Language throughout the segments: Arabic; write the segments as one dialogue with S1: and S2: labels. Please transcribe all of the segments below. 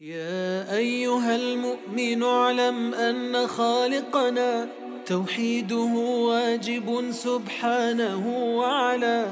S1: يا أيها المؤمن اعلم أن خالقنا توحيده واجب سبحانه وعلا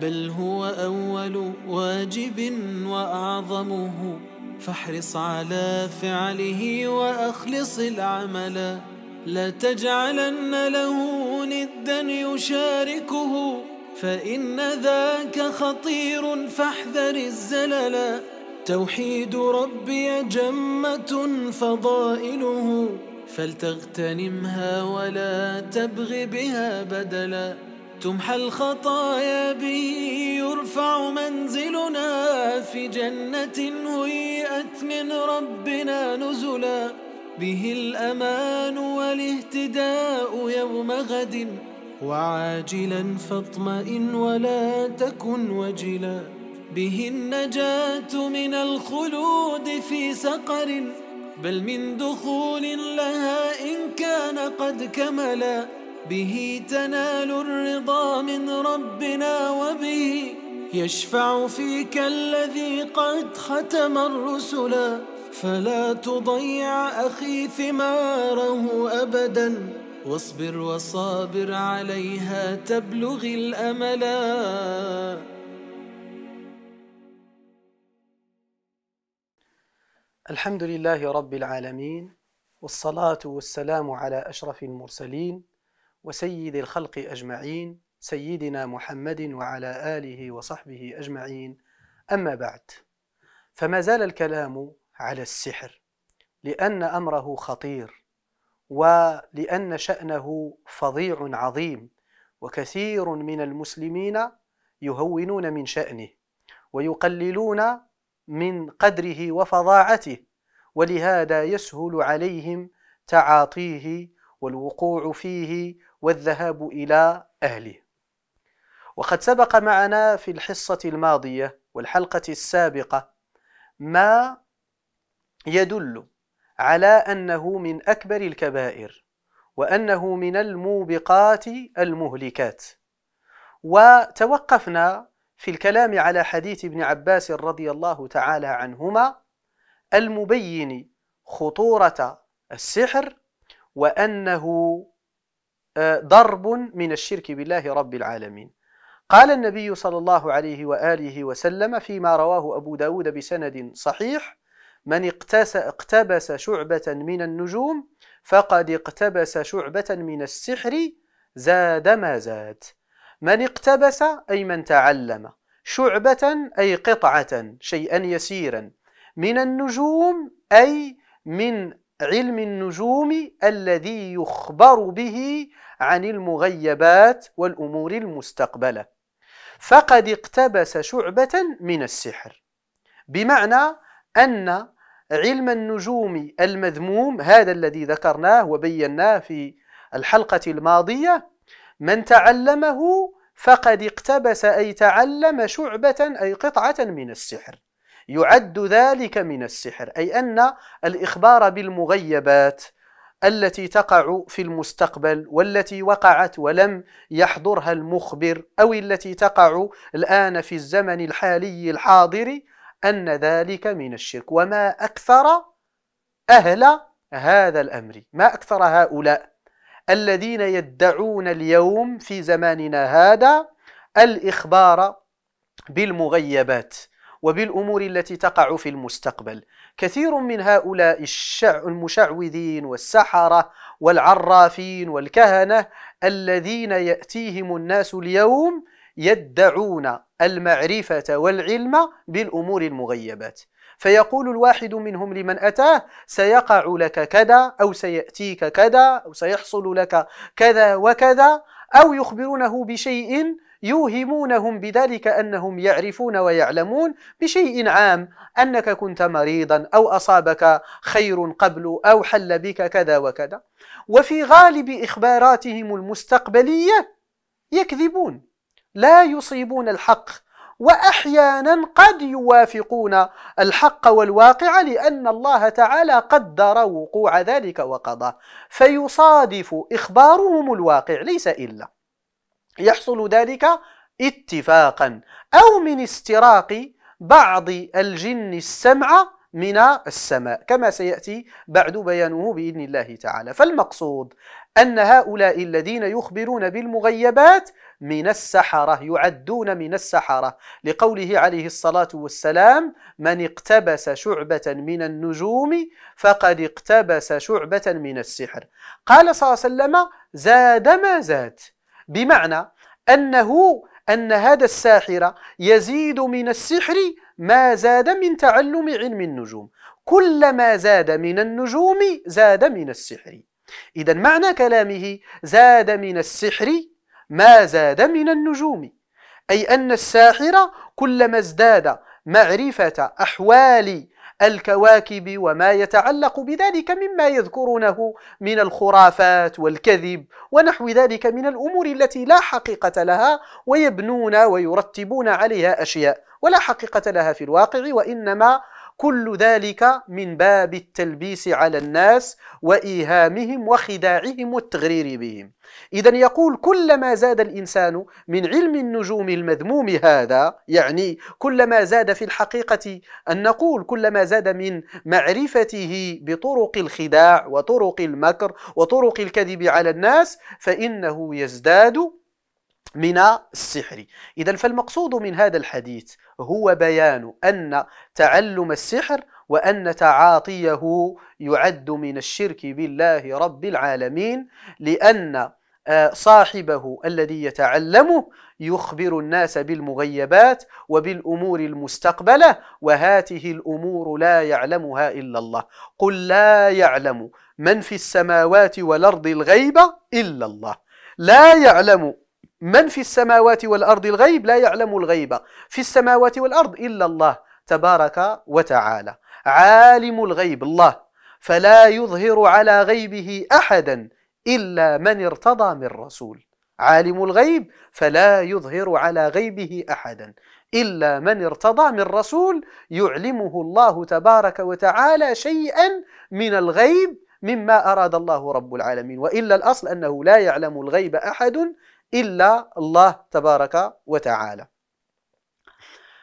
S1: بل هو أول واجب وأعظمه فاحرص على فعله وأخلص العمل لا تجعلن له ندا يشاركه فإن ذاك خطير فاحذر الزللا توحيد ربي جمة فضائله فلتغتنمها ولا تبغ بها بدلا تمحى الخطايا به يرفع منزلنا في جنة هيئت من ربنا نزلا به الأمان والاهتداء يوم غد وعاجلا فاطمئن ولا تكن وجلا به النجاة من الخلود في سقر بل من دخول لها إن كان قد كملا به تنال الرضا من ربنا وبه يشفع فيك الذي قد ختم الرسلا فلا تضيع أخي ثماره أبدا واصبر وصابر عليها تبلغ الأملا
S2: الحمد لله رب العالمين والصلاة والسلام على أشرف المرسلين وسيد الخلق أجمعين سيدنا محمد وعلى آله وصحبه أجمعين أما بعد فما زال الكلام على السحر لأن أمره خطير ولأن شأنه فظيع عظيم وكثير من المسلمين يهونون من شأنه ويقللون من قدره وفظاعته ولهذا يسهل عليهم تعاطيه والوقوع فيه والذهاب إلى أهله وقد سبق معنا في الحصة الماضية والحلقة السابقة ما يدل على أنه من أكبر الكبائر وأنه من الموبقات المهلكات وتوقفنا في الكلام على حديث ابن عباس رضي الله تعالى عنهما المبين خطورة السحر وأنه آه، ضرب من الشرك بالله رب العالمين قال النبي صلى الله عليه وآله وسلم فيما رواه أبو داود بسند صحيح من اقتس اقتبس شعبة من النجوم فقد اقتبس شعبة من السحر زاد ما زاد من اقتبس أي من تعلم شعبة أي قطعة شيئا يسيرا من النجوم أي من علم النجوم الذي يخبر به عن المغيبات والأمور المستقبلة فقد اقتبس شعبة من السحر بمعنى أن علم النجوم المذموم هذا الذي ذكرناه وبيناه في الحلقة الماضية من تعلمه فقد اقتبس أي تعلم شعبة أي قطعة من السحر يعد ذلك من السحر أي أن الإخبار بالمغيبات التي تقع في المستقبل والتي وقعت ولم يحضرها المخبر أو التي تقع الآن في الزمن الحالي الحاضر أن ذلك من الشرك وما أكثر أهل هذا الأمر ما أكثر هؤلاء الذين يدعون اليوم في زماننا هذا الإخبار بالمغيبات وبالأمور التي تقع في المستقبل كثير من هؤلاء الشع المشعوذين والسحرة والعرافين والكهنة الذين يأتيهم الناس اليوم يدعون المعرفة والعلم بالأمور المغيبات فيقول الواحد منهم لمن أتاه سيقع لك كذا أو سيأتيك كذا أو سيحصل لك كذا وكذا أو يخبرونه بشيء يوهمونهم بذلك أنهم يعرفون ويعلمون بشيء عام أنك كنت مريضا أو أصابك خير قبل أو حل بك كذا وكذا وفي غالب إخباراتهم المستقبلية يكذبون لا يصيبون الحق واحيانا قد يوافقون الحق والواقع لان الله تعالى قدر وقوع ذلك وقضاه فيصادف اخبارهم الواقع ليس الا يحصل ذلك اتفاقا او من استراق بعض الجن السمع من السماء كما سياتي بعد بيانه باذن الله تعالى فالمقصود أن هؤلاء الذين يخبرون بالمغيبات من السحرة يعدون من السحرة لقوله عليه الصلاة والسلام من اقتبس شعبة من النجوم فقد اقتبس شعبة من السحر قال صلى الله عليه وسلم زاد ما زاد بمعنى أنه أن هذا الساحر يزيد من السحر ما زاد من تعلم علم النجوم كلما زاد من النجوم زاد من السحر إذا معنى كلامه زاد من السحر ما زاد من النجوم أي أن الساحر كلما ازداد معرفة أحوال الكواكب وما يتعلق بذلك مما يذكرونه من الخرافات والكذب ونحو ذلك من الأمور التي لا حقيقة لها ويبنون ويرتبون عليها أشياء ولا حقيقة لها في الواقع وإنما كل ذلك من باب التلبيس على الناس وإيهامهم وخداعهم والتغرير بهم إذا يقول كلما زاد الإنسان من علم النجوم المذموم هذا يعني كلما زاد في الحقيقة أن نقول كلما زاد من معرفته بطرق الخداع وطرق المكر وطرق الكذب على الناس فإنه يزداد من السحر إذا فالمقصود من هذا الحديث هو بيان أن تعلم السحر وأن تعاطيه يعد من الشرك بالله رب العالمين لأن آه، صاحبه الذي يتعلمه يخبر الناس بالمغيبات وبالأمور المستقبلة وهاته الأمور لا يعلمها إلا الله قل لا يعلم من في السماوات والأرض الغيب إلا الله لا يعلم من في السماوات والأرض الغيب لا يعلم الغيب في السماوات والأرض إلا الله تبارك وتعالى عالم الغيب الله فلا يظهر على غيبه أحدا إلا من ارتضى من رسول عالم الغيب فلا يظهر على غيبه أحدا إلا من ارتضى من رسول يعلمه الله تبارك وتعالى شيئا من الغيب مما أراد الله رب العالمين وإلا الأصل أنه لا يعلم الغيب أحد إلا الله تبارك وتعالى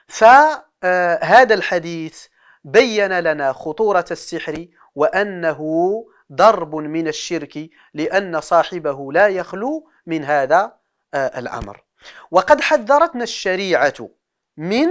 S2: فهذا آه، الحديث بين لنا خطورة السحر وأنه ضرب من الشرك لأن صاحبه لا يخلو من هذا آه، الأمر وقد حذرتنا الشريعة من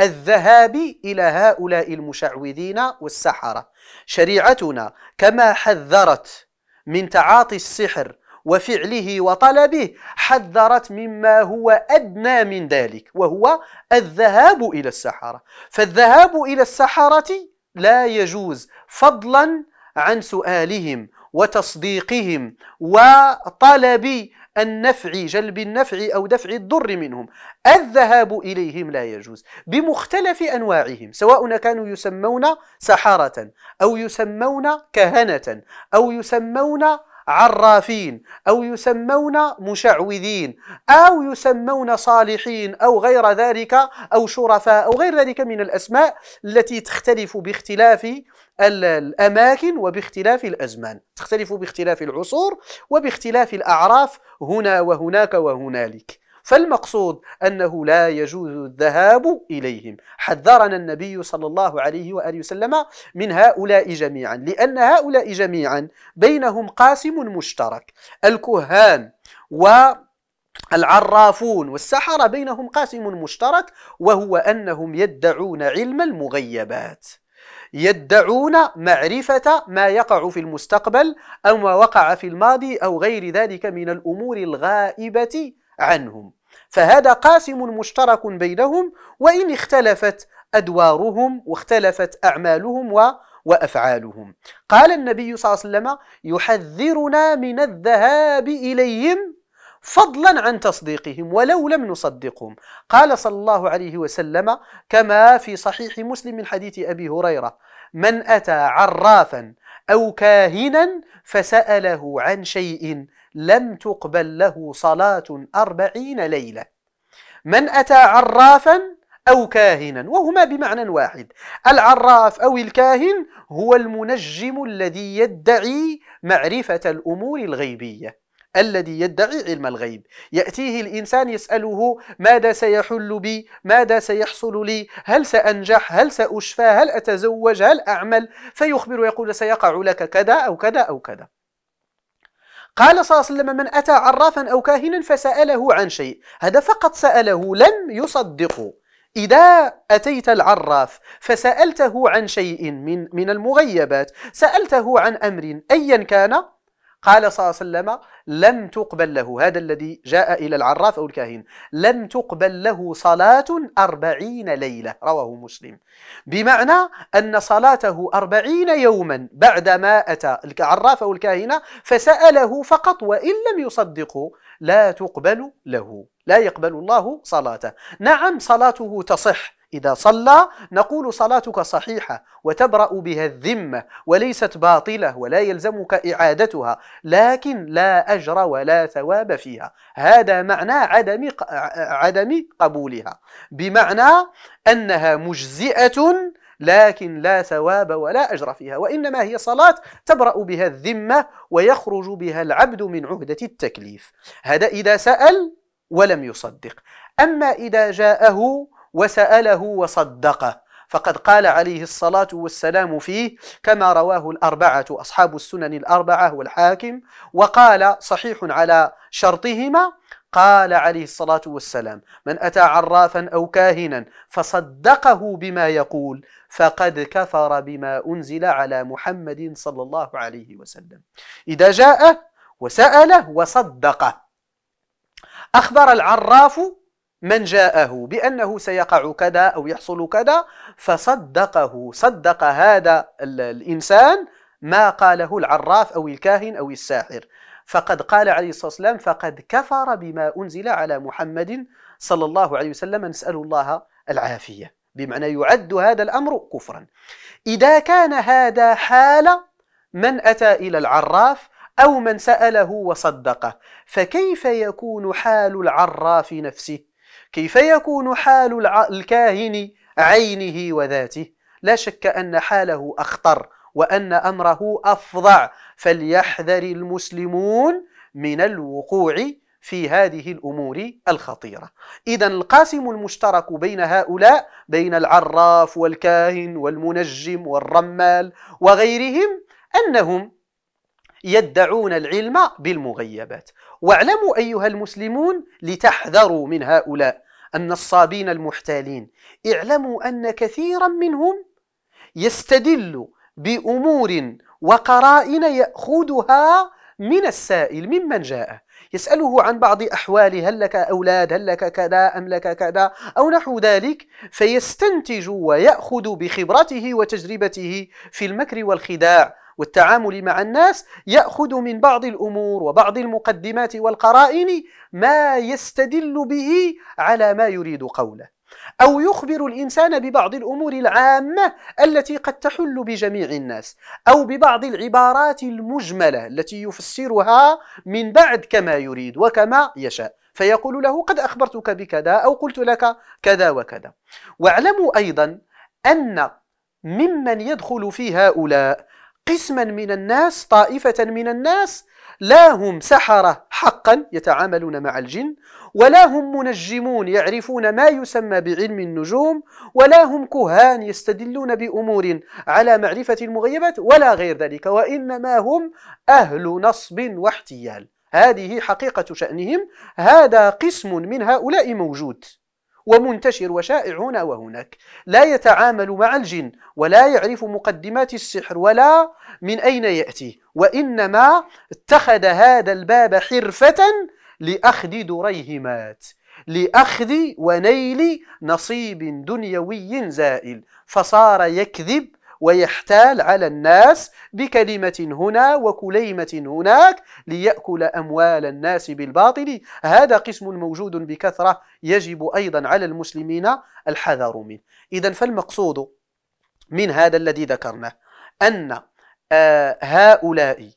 S2: الذهاب إلى هؤلاء المشعوذين والسحرة شريعتنا كما حذرت من تعاطي السحر وفعله وطلبه حذرت مما هو أدنى من ذلك وهو الذهاب إلى السحرة فالذهاب إلى السحرة لا يجوز فضلا عن سؤالهم وتصديقهم وطلب النفع جلب النفع أو دفع الضر منهم الذهاب إليهم لا يجوز بمختلف أنواعهم سواء كانوا يسمون سحرة أو يسمون كهنة أو يسمون عرافين أو يسمون مشعوذين أو يسمون صالحين أو غير ذلك أو شرفاء أو غير ذلك من الأسماء التي تختلف باختلاف الأماكن وباختلاف الأزمان تختلف باختلاف العصور وباختلاف الأعراف هنا وهناك وهنالك فالمقصود أنه لا يجوز الذهاب إليهم حذرنا النبي صلى الله عليه وآله وسلم من هؤلاء جميعا لأن هؤلاء جميعا بينهم قاسم مشترك الكهان و العرافون والسحرة بينهم قاسم مشترك وهو أنهم يدعون علم المغيبات يدعون معرفة ما يقع في المستقبل أو ما وقع في الماضي أو غير ذلك من الأمور الغائبة عنهم فهذا قاسم مشترك بينهم وإن اختلفت أدوارهم واختلفت أعمالهم وأفعالهم قال النبي صلى الله عليه وسلم يحذرنا من الذهاب إليهم فضلا عن تصديقهم ولو لم نصدقهم قال صلى الله عليه وسلم كما في صحيح مسلم من حديث أبي هريرة من أتى عرافا أو كاهنا فسأله عن شيء لم تقبل له صلاة أربعين ليلة من أتى عرافا أو كاهنا وهما بمعنى واحد العراف أو الكاهن هو المنجم الذي يدعي معرفة الأمور الغيبية الذي يدعي علم الغيب يأتيه الإنسان يسأله ماذا سيحل بي ماذا سيحصل لي هل سأنجح هل سأشفى هل أتزوج هل أعمل فيخبر يقول سيقع لك كذا أو كذا أو كذا قال صلى الله عليه وسلم من أتى عرافا أو كاهنا فسأله عن شيء هذا فقط سأله لم يصدقه إذا أتيت العراف فسألته عن شيء من, من المغيبات سألته عن أمر أيا كان قال صلى الله عليه وسلم لن تقبل له هذا الذي جاء إلى العراف أو الكاهن لن تقبل له صلاة أربعين ليلة رواه مسلم بمعنى أن صلاته أربعين يوما بعدما أتى العراف أو الكاهنة فسأله فقط وإن لم يصدقه لا تقبل له لا يقبل الله صلاته نعم صلاته تصح إذا صلى نقول صلاتك صحيحة وتبرأ بها الذمة وليست باطلة ولا يلزمك إعادتها لكن لا أجر ولا ثواب فيها هذا معنى عدم عدم قبولها بمعنى أنها مجزئة لكن لا ثواب ولا أجر فيها وإنما هي صلاة تبرأ بها الذمة ويخرج بها العبد من عهدة التكليف هذا إذا سأل ولم يصدق أما إذا جاءه وسأله وصدقه فقد قال عليه الصلاة والسلام فيه كما رواه الأربعة أصحاب السنن الأربعة والحاكم وقال صحيح على شرطهما قال عليه الصلاة والسلام من أتى عرافا أو كاهنا فصدقه بما يقول فقد كفر بما أنزل على محمد صلى الله عليه وسلم إذا جاء وسأله وصدقه أخبر العراف من جاءه بأنه سيقع كذا أو يحصل كذا فصدقه صدق هذا الإنسان ما قاله العراف أو الكاهن أو الساحر فقد قال عليه الصلاة والسلام فقد كفر بما أنزل على محمد صلى الله عليه وسلم نسأل الله العافية بمعنى يعد هذا الأمر كفرا إذا كان هذا حال من أتى إلى العراف أو من سأله وصدقه فكيف يكون حال العراف نفسه كيف يكون حال الكاهن عينه وذاته لا شك أن حاله أخطر وأن أمره أفظع فليحذر المسلمون من الوقوع في هذه الأمور الخطيرة إذا القاسم المشترك بين هؤلاء بين العراف والكاهن والمنجم والرمال وغيرهم أنهم يدعون العلم بالمغيبات واعلموا أيها المسلمون لتحذروا من هؤلاء النصابين المحتالين اعلموا أن كثيرا منهم يستدل بأمور وقرائن يأخذها من السائل ممن جاءه يسأله عن بعض أحوال هل لك أولاد هل لك كذا أم لك كذا أو نحو ذلك فيستنتج ويأخذ بخبرته وتجربته في المكر والخداع والتعامل مع الناس يأخذ من بعض الأمور وبعض المقدمات والقرائن ما يستدل به على ما يريد قوله أو يخبر الإنسان ببعض الأمور العامة التي قد تحل بجميع الناس أو ببعض العبارات المجملة التي يفسرها من بعد كما يريد وكما يشاء فيقول له قد أخبرتك بكذا أو قلت لك كذا وكذا واعلموا أيضا أن ممن يدخل في هؤلاء قسما من الناس طائفة من الناس لا هم سحرة حقا يتعاملون مع الجن ولا هم منجمون يعرفون ما يسمى بعلم النجوم ولا هم كهان يستدلون بأمور على معرفة المغيبات ولا غير ذلك وإنما هم أهل نصب واحتيال هذه حقيقة شأنهم هذا قسم من هؤلاء موجود ومنتشر وشائع هنا وهناك لا يتعامل مع الجن ولا يعرف مقدمات السحر ولا من أين يأتي وإنما اتخذ هذا الباب حرفة لأخذ دريهمات لأخذ ونيل نصيب دنيوي زائل فصار يكذب ويحتال على الناس بكلمة هنا وكليمة هناك ليأكل أموال الناس بالباطل هذا قسم موجود بكثرة يجب أيضا على المسلمين الحذر منه إذا فالمقصود من هذا الذي ذكرناه أن آه، هؤلاء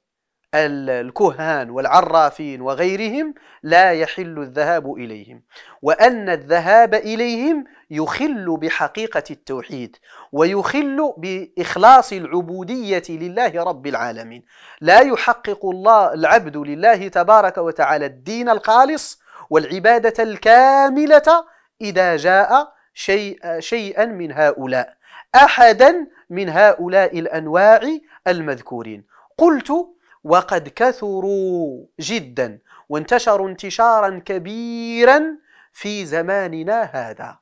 S2: الكهان والعرافين وغيرهم لا يحل الذهاب إليهم وأن الذهاب إليهم يخل بحقيقة التوحيد ويخل بإخلاص العبودية لله رب العالمين لا يحقق الله العبد لله تبارك وتعالى الدين الخالص والعبادة الكاملة إذا جاء شيء شيئا من هؤلاء أحدا من هؤلاء الأنواع المذكورين قلت وقد كثروا جدا وانتشروا انتشارا كبيرا في زماننا هذا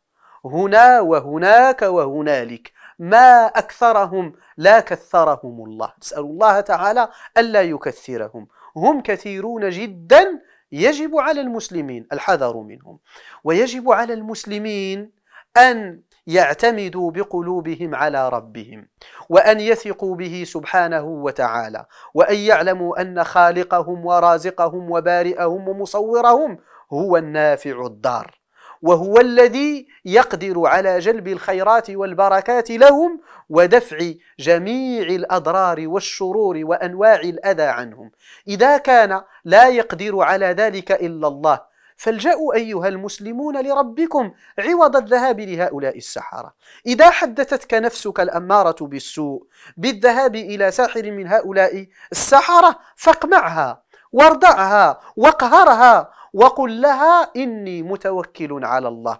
S2: هنا وهناك وهنالك ما أكثرهم لا كثرهم الله نسأل الله تعالى ألا يكثرهم هم كثيرون جدا يجب على المسلمين الحذر منهم ويجب على المسلمين أن يعتمدوا بقلوبهم على ربهم وأن يثقوا به سبحانه وتعالى وأن يعلموا أن خالقهم ورازقهم وبارئهم ومصورهم هو النافع الضار وهو الذي يقدر على جلب الخيرات والبركات لهم ودفع جميع الأضرار والشرور وأنواع الأذى عنهم إذا كان لا يقدر على ذلك إلا الله فالجأوا أيها المسلمون لربكم عوض الذهاب لهؤلاء السحرة إذا حدثتك نفسك الأمارة بالسوء بالذهاب إلى ساحر من هؤلاء السحرة فاقمعها واردعها واقهرها وقل لها إني متوكل على الله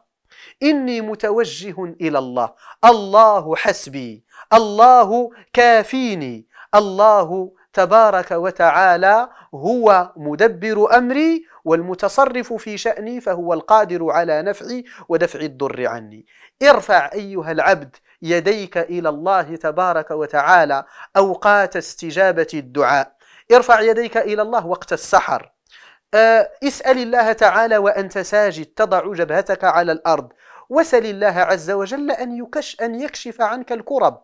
S2: إني متوجه إلى الله الله حسبي الله كافيني الله تبارك وتعالى هو مدبر أمري والمتصرف في شأني فهو القادر على نفعي ودفع الضر عني ارفع أيها العبد يديك إلى الله تبارك وتعالى أوقات استجابة الدعاء ارفع يديك إلى الله وقت السحر آه، اسأل الله تعالى وأنت ساجد تضع جبهتك على الأرض وسل الله عز وجل أن, يكش أن يكشف عنك الكرب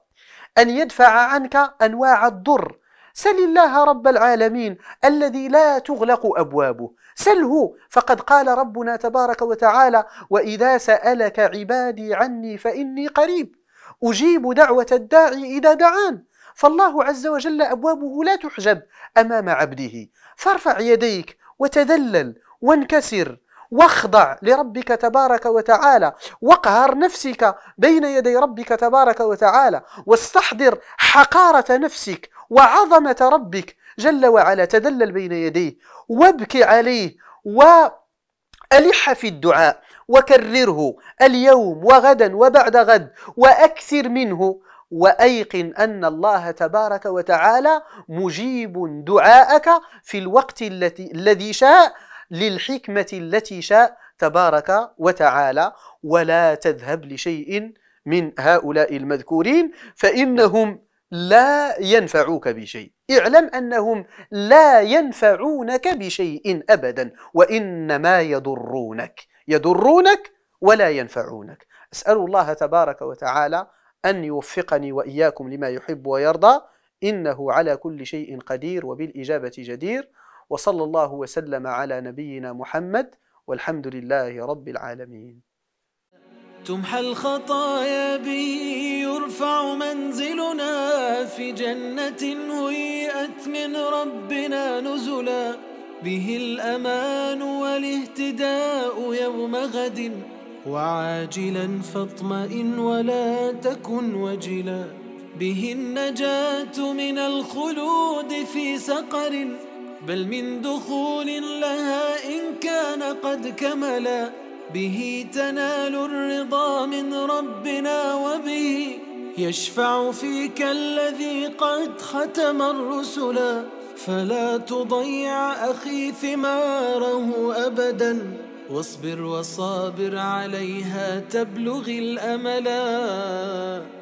S2: أن يدفع عنك أنواع الضر سل الله رب العالمين الذي لا تغلق أبوابه سله فقد قال ربنا تبارك وتعالى وإذا سألك عبادي عني فإني قريب أجيب دعوة الداعي إذا دعان فالله عز وجل أبوابه لا تحجب أمام عبده فارفع يديك وتذلل وانكسر واخضع لربك تبارك وتعالى واقهر نفسك بين يدي ربك تبارك وتعالى واستحضر حقارة نفسك وعظمة ربك جل وعلا تذلل بين يديه وابكي عليه وألح في الدعاء وكرره اليوم وغدا وبعد غد وأكثر منه وأيقن أن الله تبارك وتعالى مجيب دعاءك في الوقت التي الذي شاء للحكمة التي شاء تبارك وتعالى ولا تذهب لشيء من هؤلاء المذكورين فإنهم لا ينفعوك بشيء اعلم أنهم لا ينفعونك بشيء أبدا وإنما يضرونك يضرونك ولا ينفعونك أسأل الله تبارك وتعالى أن يوفقني وإياكم لما يحب ويرضى إنه على كل شيء قدير وبالإجابة جدير وصلى الله وسلم على نبينا محمد والحمد لله رب العالمين
S1: تمحى الخطايا به يرفع منزلنا في جنة هيئت من ربنا نزلا به الأمان والاهتداء يوم غد وعاجلا فاطمئن ولا تكن وجلا به النجاة من الخلود في سقر بل من دخول لها إن كان قد كملا به تنال الرضا من ربنا وبه يشفع فيك الذي قد ختم الرسل فلا تضيع أخي ثماره أبدا واصبر وصابر عليها تبلغ الأملا